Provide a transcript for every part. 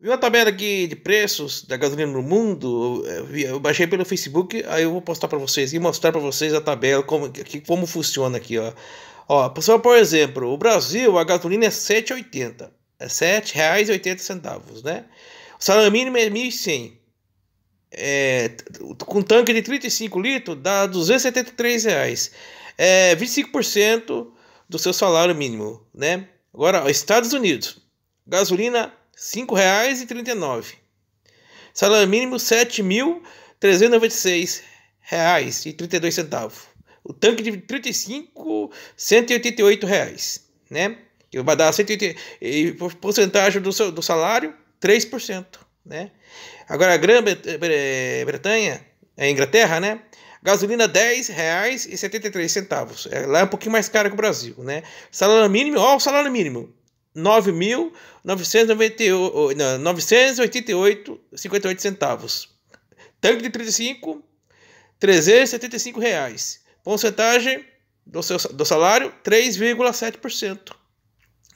Viu a tabela aqui de preços da gasolina no mundo? É, eu baixei pelo Facebook, aí eu vou postar para vocês e mostrar para vocês a tabela, como, como funciona aqui, ó. Ó, pessoal, por exemplo, o Brasil, a gasolina é 7,80. É R$ 7,80, né? O salário mínimo é 1.100. É, com tanque de 35 litros, dá R$ 273. Reais. É 25% do seu salário mínimo, né? Agora, Estados Unidos, gasolina R$ 5,39. Salário mínimo R$ 7.396,32. O tanque de 35, 188 reais, né? Que vai dar 180, e porcentagem do, seu, do salário, 3%, né? Agora a Grã-Bretanha, a Inglaterra, né? Gasolina R$ 10,73. É, lá é um pouquinho mais caro que o Brasil, né? Salário mínimo, ó, o salário mínimo, 9.988,58 centavos. Tanque de 35, 375 reais. Porcentagem do, seu, do salário, 3,7%.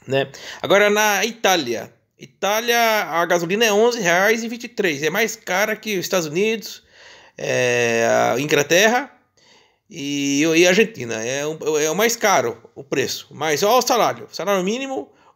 Né? Agora, na Itália. Itália, a gasolina é R$ 11,23. É mais cara que os Estados Unidos, é, a Inglaterra e, e Argentina. É, é o mais caro o preço. Mas olha o salário. Salário mínimo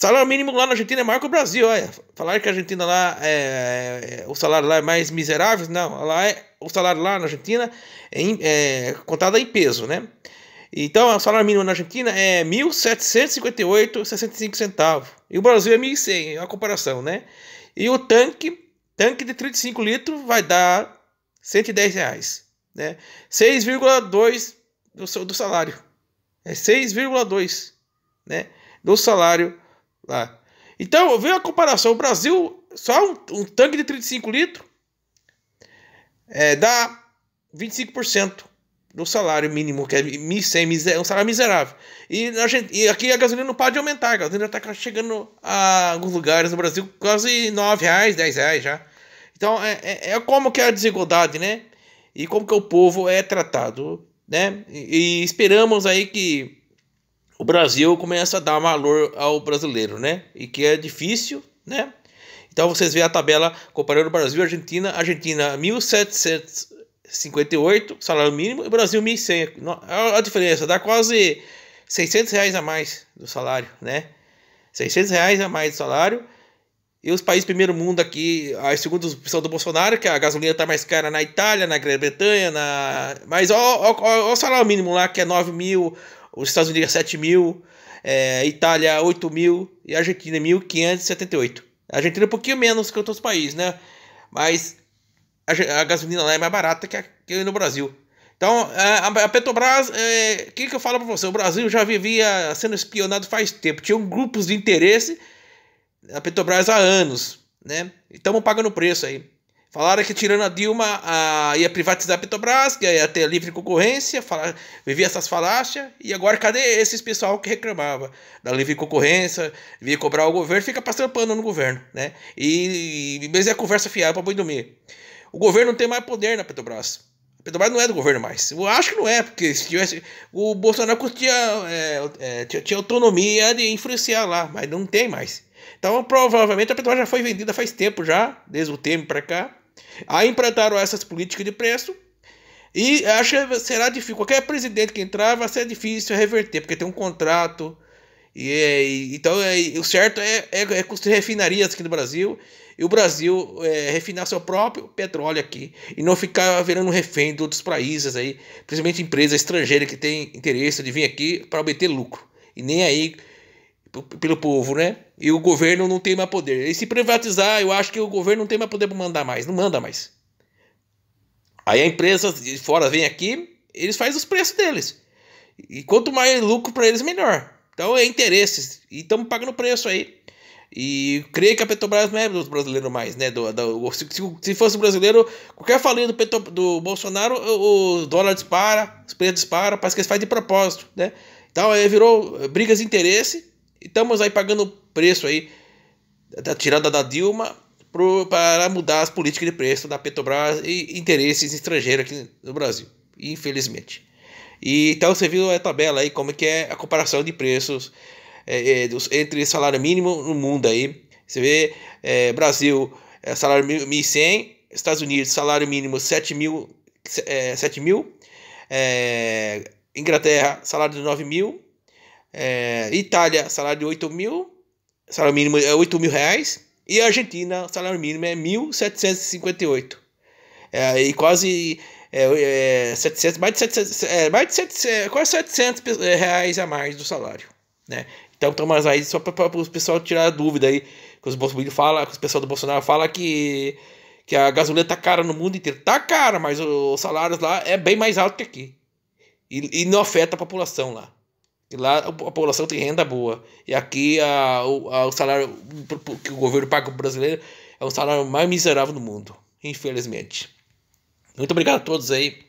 Salário mínimo lá na Argentina é maior que o Brasil, olha. Falar que a Argentina lá é, é, é, o salário lá é mais miserável, não. Lá é, o salário lá na Argentina é, é contado em peso, né? Então, o salário mínimo na Argentina é 1.758,65 centavos. E o Brasil é 1.100, é uma comparação, né? E o tanque, tanque de 35 litros vai dar 110 reais, né? 6,2 do, do salário. É 6,2, né? Do salário Lá. Ah. Então, veio a comparação. O Brasil, só um, um tanque de 35 litros é, dá 25% do salário mínimo, que é, um salário miserável. E, gente, e aqui a gasolina não pode aumentar. A gasolina está chegando a alguns lugares no Brasil quase 9 reais, 10 reais já. Então, é, é, é como que é a desigualdade, né? E como que o povo é tratado, né? e, e esperamos aí que o Brasil começa a dar valor ao brasileiro, né? E que é difícil, né? Então vocês vê a tabela comparando Brasil e Argentina. Argentina 1.758 salário mínimo e Brasil 1.100. A diferença dá quase 600 reais a mais do salário, né? 600 reais a mais do salário. E os países primeiro mundo aqui, ah, segundo a opção do Bolsonaro, que a gasolina tá mais cara na Itália, na Grã-Bretanha, na... mas olha o salário mínimo lá que é 9 mil, os Estados Unidos 7 mil, é, Itália 8 mil e Argentina 1.578. A Argentina é um pouquinho menos que outros países, né? Mas a, a gasolina lá é mais barata que aqui no Brasil. Então, a, a Petrobras, é, o é, que, que eu falo para você? O Brasil já vivia sendo espionado faz tempo. Tinham grupos de interesse na Petrobras há anos, né? E estamos pagando o preço aí. Falaram que tirando a Dilma a, ia privatizar a Petrobras, que ia ter livre concorrência, fala, vivia essas falácias, e agora cadê esses pessoal que reclamava da livre concorrência, via cobrar o governo, fica passando pano no governo, né? E, mesmo é conversa fiada para boi dormir. O governo não tem mais poder na Petrobras. A Petrobras não é do governo mais. Eu acho que não é, porque se tivesse. O Bolsonaro tinha, é, é, tinha, tinha autonomia de influenciar lá, mas não tem mais. Então, provavelmente a Petrobras já foi vendida faz tempo já, desde o tempo para cá. Aí implantaram essas políticas de preço e acho que será difícil. Qualquer presidente que entrar vai ser difícil reverter, porque tem um contrato. E, é, e então é, o certo é, é, é construir refinarias aqui no Brasil e o Brasil é, refinar seu próprio petróleo aqui e não ficar virando refém de outros países aí, principalmente empresas estrangeiras que têm interesse de vir aqui para obter lucro. E nem aí pelo povo, né? E o governo não tem mais poder. E se privatizar, eu acho que o governo não tem mais poder para mandar mais, não manda mais. Aí a empresa de fora vem aqui, eles fazem os preços deles. E quanto mais lucro para eles, melhor. Então é interesses. E estamos pagando preço aí. E creio que a Petrobras não é dos brasileiros mais, né? Do, do se, se, fosse brasileiro, qualquer falinha do, Petro, do Bolsonaro, o, o dólar dispara, os preços disparam, parece que eles fazem de propósito, né? Então aí virou brigas de interesse estamos aí pagando preço aí da tirada da Dilma pro, para mudar as políticas de preço da Petrobras e interesses estrangeiros aqui no Brasil, infelizmente. E então você viu a tabela aí como é que é a comparação de preços é, é, dos, entre salário mínimo no mundo aí. Você vê é, Brasil é, salário 1.100, Estados Unidos salário mínimo 7.000, mil, é, 7 mil é, Inglaterra salário de 9 mil é, Itália, salário de 8 mil, salário mínimo é 8 mil reais. E a Argentina, salário mínimo é 1.758. É, e quase é, é, 700, mais de 700, é, mais de 700, é, quase 700 é, reais a mais do salário, né? Então, Thomas, aí só para o pessoal tirar a dúvida aí, que os Bolsonaro fala, que os pessoal do Bolsonaro fala que que a gasolina tá cara no mundo inteiro. Tá cara, mas os salários lá é bem mais alto que aqui. E, e não afeta a população lá. E lá a população tem renda boa. E aqui a, a, o salário que o governo paga para o brasileiro é o salário mais miserável do mundo, infelizmente. Muito obrigado a todos aí.